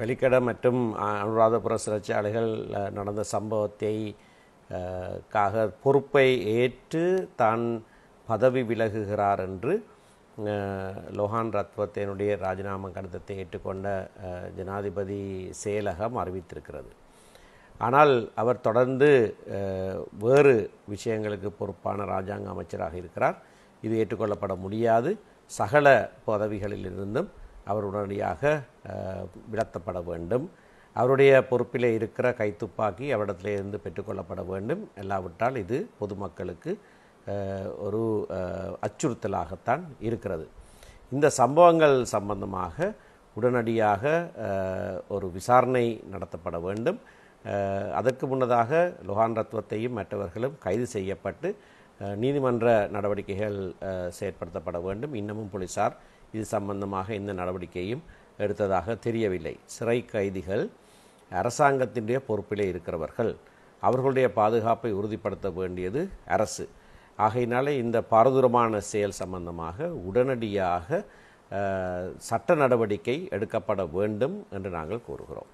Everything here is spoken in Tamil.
வெளிக்கட மற்றும் அனுராதபுர சிறைச்சாலைகள் நடந்த சம்பவத்தை காக பொறுப்பை ஏற்று தான் பதவி விலகுகிறார் என்று லோஹான் ரத்வத்தினுடைய ராஜினாமா கடிதத்தை ஏற்றுக்கொண்ட ஜனாதிபதி செயலகம் அறிவித்திருக்கிறது ஆனால் அவர் தொடர்ந்து வேறு விஷயங்களுக்கு பொறுப்பான ராஜாங்க அமைச்சராக இருக்கிறார் இது ஏற்றுக்கொள்ளப்பட முடியாது சகல பதவிகளிலிருந்தும் அவர் உடனடியாக விடத்தப்பட வேண்டும் அவருடைய பொறுப்பில் இருக்கிற கைத்துப்பாக்கி அவரிடத்திலிருந்து பெற்றுக்கொள்ளப்பட வேண்டும் இல்லாவிட்டால் இது பொதுமக்களுக்கு ஒரு அச்சுறுத்தலாகத்தான் இருக்கிறது இந்த சம்பவங்கள் சம்பந்தமாக உடனடியாக ஒரு விசாரணை நடத்தப்பட வேண்டும் அதற்கு முன்னதாக லொஹான் ரத்வத்தையும் மற்றவர்களும் கைது செய்யப்பட்டு நீதிமன்ற நடவடிக்கைகள் செயற்படுத்தப்பட வேண்டும் இன்னமும் போலீசார் இது சம்பந்தமாக இந்த நடவடிக்கையும் எடுத்ததாக தெரியவில்லை சிறை கைதிகள் அரசாங்கத்தினுடைய பொறுப்பிலே இருக்கிறவர்கள் அவர்களுடைய பாதுகாப்பை உறுதிப்படுத்த வேண்டியது அரசு ஆகையினாலே இந்த பாரதூரமான செயல் சம்பந்தமாக உடனடியாக சட்ட நடவடிக்கை எடுக்கப்பட வேண்டும் என்று நாங்கள் கூறுகிறோம்